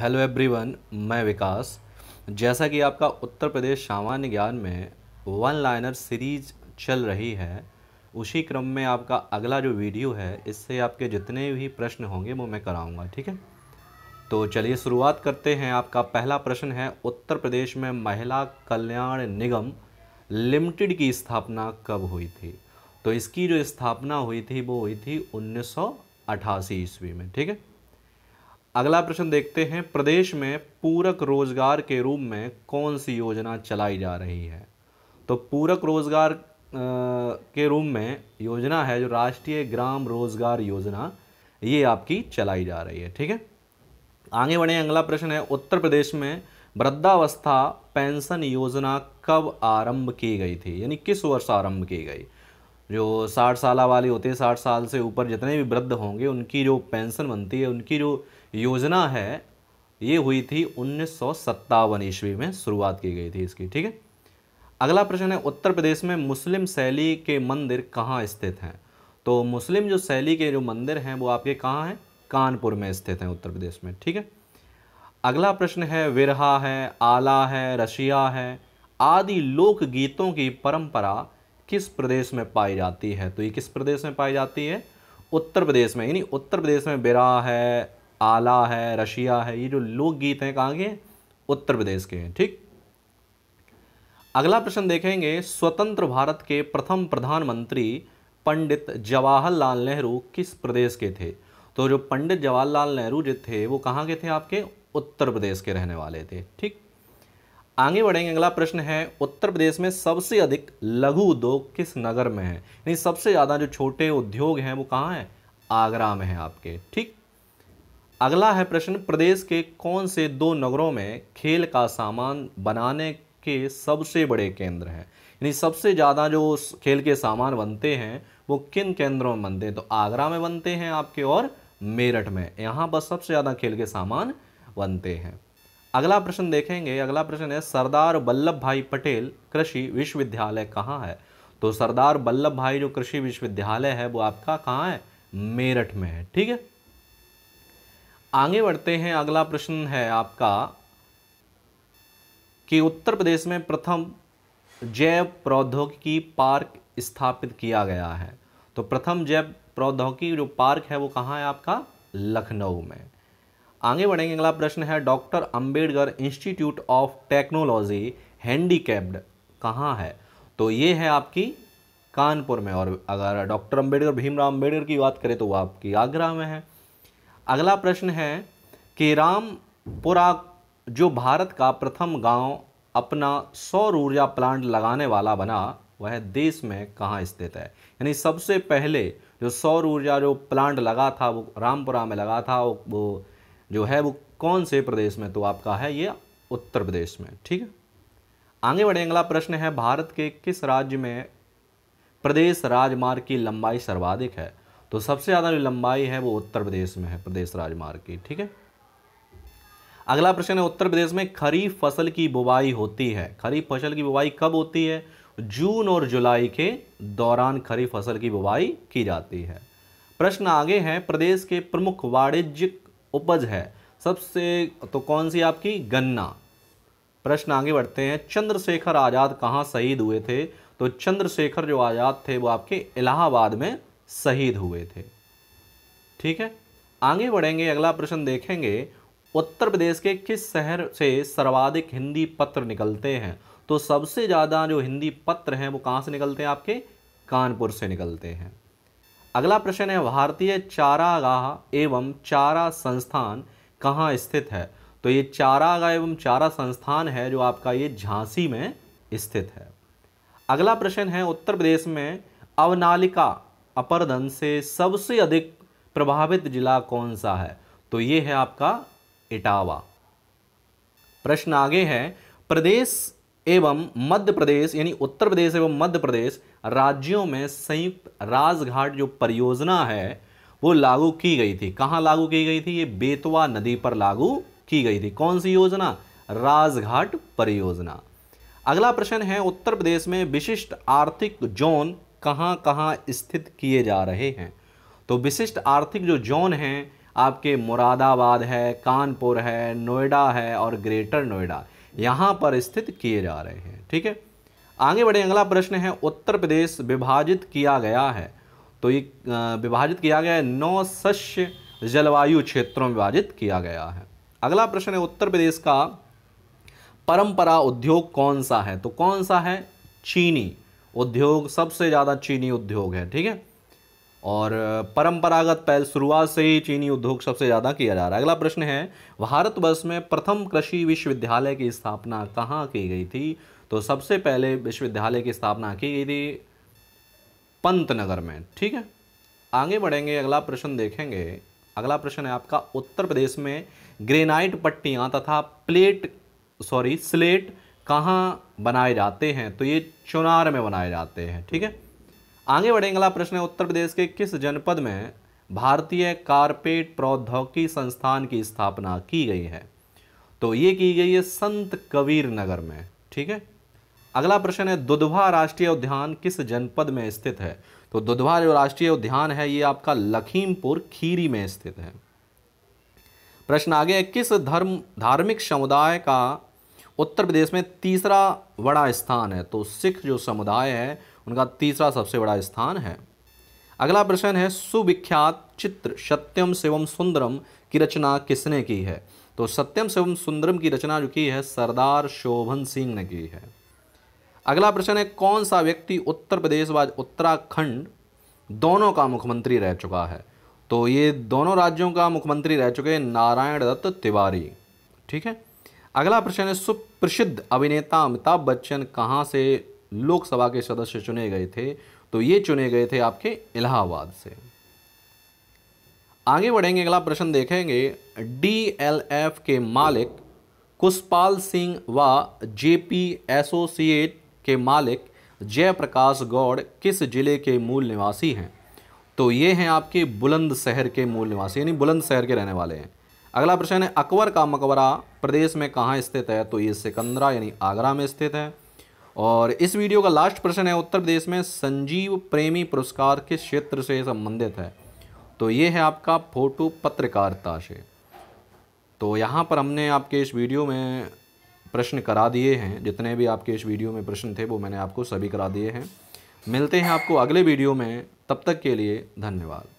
hello everyone मैं विकास जैसा कि आपका उत्तर प्रदेश सामान्य ज्ञान में वन लाइनर सीरीज चल रही है उसी क्रम में आपका अगला जो वीडियो है इससे आपके जितने भी प्रश्न होंगे वो मैं कराऊंगा ठीक है तो चलिए शुरुआत करते हैं आपका पहला प्रश्न है उत्तर प्रदेश में महिला कल्याण निगम लिमिटेड की स्थापना कब हुई थी तो इसकी जो स्थापना हुई थी वो हुई थी उन्नीस ईस्वी में ठीक है अगला प्रश्न देखते हैं प्रदेश में पूरक रोजगार के रूप में कौन सी योजना चलाई जा रही है तो पूरक रोजगार के रूप में योजना है जो राष्ट्रीय ग्राम रोजगार योजना ये आपकी चलाई जा रही है ठीक है आगे बढ़े अगला प्रश्न है उत्तर प्रदेश में वृद्धावस्था पेंशन योजना कब आरंभ की गई थी यानी किस वर्ष आरंभ की गई जो साठ साल वाले होते हैं साठ साल से ऊपर जितने भी वृद्ध होंगे उनकी जो पेंशन बनती है उनकी जो योजना है ये हुई थी उन्नीस ईस्वी में शुरुआत की गई थी इसकी ठीक है अगला प्रश्न है उत्तर प्रदेश में मुस्लिम शैली के मंदिर कहाँ स्थित हैं तो मुस्लिम जो शैली के जो मंदिर हैं वो आपके कहाँ हैं कानपुर में स्थित हैं उत्तर प्रदेश में ठीक है अगला प्रश्न है विरहा है आला है रशिया है आदि लोक गीतों की परंपरा किस प्रदेश में पाई जाती है तो ये किस प्रदेश में पाई जाती है उत्तर प्रदेश में यानी उत्तर प्रदेश में बिरा है आला है रशिया है ये जो लोकगीत हैं कहाँ के उत्तर प्रदेश के हैं ठीक अगला प्रश्न देखेंगे स्वतंत्र भारत के प्रथम प्रधानमंत्री पंडित जवाहरलाल नेहरू किस प्रदेश के थे तो जो पंडित जवाहरलाल नेहरू जो थे वो कहाँ के थे आपके उत्तर प्रदेश के रहने वाले थे ठीक आगे बढ़ेंगे अगला प्रश्न है उत्तर प्रदेश में सबसे अधिक लघु उद्योग किस नगर में है यानी सबसे ज़्यादा जो छोटे उद्योग हैं वो कहाँ हैं आगरा में है आपके ठीक अगला है प्रश्न प्रदेश के कौन से दो नगरों में खेल का सामान बनाने के सबसे बड़े केंद्र हैं यानी सबसे ज़्यादा जो खेल के सामान बनते हैं वो किन केंद्रों में बनते हैं तो आगरा में बनते हैं आपके और मेरठ में यहाँ पर सबसे ज़्यादा खेल के सामान बनते हैं अगला प्रश्न देखेंगे अगला प्रश्न है सरदार वल्लभ भाई पटेल कृषि विश्वविद्यालय कहाँ है तो सरदार वल्लभ भाई जो कृषि विश्वविद्यालय है वो आपका कहाँ है मेरठ में है ठीक है आगे बढ़ते हैं अगला प्रश्न है आपका कि उत्तर प्रदेश में प्रथम जैव प्रौद्योगिकी पार्क स्थापित किया गया है तो प्रथम जैव प्रौद्योगिकी जो पार्क है वो कहाँ है आपका लखनऊ में आगे बढ़ेंगे अगला प्रश्न है doctor Ambedkar institute of technology handicapped कहाँ है तो ये है आपकी कानपुर में और अगर डॉक्टर अंबेडकर भीमराव अंबेडकर की बात करें तो वह आपकी आगरा में है अगला प्रश्न है कि रामपुरा जो भारत का प्रथम गांव अपना सौर ऊर्जा प्लांट लगाने वाला बना वह देश में कहाँ स्थित है यानी सबसे पहले जो सौर ऊर्जा जो प्लांट लगा था वो रामपुरा में लगा था वो जो है वो कौन से प्रदेश में तो आपका है ये उत्तर प्रदेश में ठीक है आगे बढ़े अगला प्रश्न है भारत के किस राज्य में प्रदेश राजमार्ग की लंबाई सर्वाधिक है तो सबसे ज़्यादा जो लंबाई है वो उत्तर प्रदेश में है प्रदेश राजमार्ग की ठीक है अगला प्रश्न है उत्तर प्रदेश में खरीफ फसल की बुवाई होती है खरीफ फसल की बुवाई कब होती है जून और जुलाई के दौरान खरीफ फसल की बुवाई की जाती है प्रश्न आगे है प्रदेश के प्रमुख वाणिज्यिक उपज है सबसे तो कौन सी आपकी गन्ना प्रश्न आगे बढ़ते हैं चंद्रशेखर आज़ाद कहाँ शहीद हुए थे तो चंद्रशेखर जो आज़ाद थे वो आपके इलाहाबाद में शहीद हुए थे ठीक है आगे बढ़ेंगे अगला प्रश्न देखेंगे उत्तर प्रदेश के किस शहर से सर्वाधिक हिंदी पत्र निकलते हैं तो सबसे ज़्यादा जो हिंदी पत्र हैं वो कहाँ से निकलते हैं आपके कानपुर से निकलते हैं अगला प्रश्न है भारतीय चारागाह एवं चारा संस्थान कहाँ स्थित है तो ये चारागाह एवं चारा संस्थान है जो आपका ये झांसी में स्थित है अगला प्रश्न है उत्तर प्रदेश में अवनालिका अपरदन से सबसे अधिक प्रभावित जिला कौन सा है तो ये है आपका इटावा प्रश्न आगे है प्रदेश एवं मध्य प्रदेश यानी उत्तर प्रदेश एवं मध्य प्रदेश राज्यों में संयुक्त राजघाट जो परियोजना है वो लागू की गई थी कहाँ लागू की गई थी ये बेतवा नदी पर लागू की गई थी कौन सी योजना राजघाट परियोजना अगला प्रश्न है उत्तर प्रदेश में विशिष्ट आर्थिक जोन कहाँ कहाँ स्थित किए जा रहे हैं तो विशिष्ट आर्थिक जो जोन हैं आपके मुरादाबाद है कानपुर है नोएडा है और ग्रेटर नोएडा यहाँ पर स्थित किए जा रहे हैं ठीक है आगे बढ़े अगला प्रश्न है उत्तर प्रदेश विभाजित किया गया है तो ये विभाजित किया गया है नौ शस्य जलवायु क्षेत्रों में विभाजित किया गया है अगला प्रश्न है उत्तर प्रदेश का परंपरा उद्योग कौन सा है तो कौन सा है चीनी उद्योग सबसे ज़्यादा चीनी उद्योग है ठीक है और परंपरागत पहल शुरुआत से ही चीनी उद्योग सबसे ज़्यादा किया जा रहा है अगला प्रश्न है भारतवर्ष में प्रथम कृषि विश्वविद्यालय की स्थापना कहाँ की गई थी तो सबसे पहले विश्वविद्यालय की स्थापना की गई थी पंतनगर में ठीक है आगे बढ़ेंगे अगला प्रश्न देखेंगे अगला प्रश्न है आपका उत्तर प्रदेश में ग्रेनाइट पट्टियाँ तथा प्लेट सॉरी स्लेट कहाँ बनाए जाते हैं तो ये चुनार में बनाए जाते हैं ठीक है आगे बढ़ेंगे अगला प्रश्न है उत्तर प्रदेश के किस जनपद में भारतीय कारपेट प्रौद्योगिकी संस्थान की स्थापना की गई है तो ये की गई है संत कबीर नगर में ठीक है अगला प्रश्न है दुधवा राष्ट्रीय उद्यान किस जनपद में स्थित है तो दुधवा जो राष्ट्रीय उद्यान है ये आपका लखीमपुर खीरी में स्थित है प्रश्न आगे है किस धर्म धार्मिक समुदाय का उत्तर प्रदेश में तीसरा बड़ा स्थान है तो सिख जो समुदाय है उनका तीसरा सबसे बड़ा स्थान है अगला प्रश्न है सुविख्यात चित्र सत्यम शिवम सुंदरम की रचना किसने की है तो सत्यम शिवम सुंदरम की रचना जो की है सरदार शोभन सिंह ने की है अगला प्रश्न है कौन सा व्यक्ति उत्तर प्रदेश व उत्तराखंड दोनों का मुख्यमंत्री रह चुका है तो ये दोनों राज्यों का मुख्यमंत्री रह चुके हैं नारायण दत्त तिवारी ठीक है अगला प्रश्न है सुप्रसिद्ध अभिनेता अमिताभ बच्चन कहाँ से लोकसभा के सदस्य चुने गए थे तो ये चुने गए थे आपके इलाहाबाद से आगे बढ़ेंगे अगला प्रश्न देखेंगे डीएलएफ के मालिक कुशपाल सिंह व जेपी एसोसिएट के मालिक जयप्रकाश गौड़ किस जिले के मूल निवासी हैं तो ये हैं आपके बुलंदशहर के मूल निवासी यानी बुलंदशहर के रहने वाले हैं अगला प्रश्न है अकबर का मकबरा प्रदेश में कहाँ स्थित है तो ये सिकंदरा यानी आगरा में स्थित है और इस वीडियो का लास्ट प्रश्न है उत्तर प्रदेश में संजीव प्रेमी पुरस्कार किस क्षेत्र से संबंधित है तो ये है आपका फोटो पत्रकारिता से तो यहाँ पर हमने आपके इस वीडियो में प्रश्न करा दिए हैं जितने भी आपके इस वीडियो में प्रश्न थे वो मैंने आपको सभी करा दिए हैं मिलते हैं आपको अगले वीडियो में तब तक के लिए धन्यवाद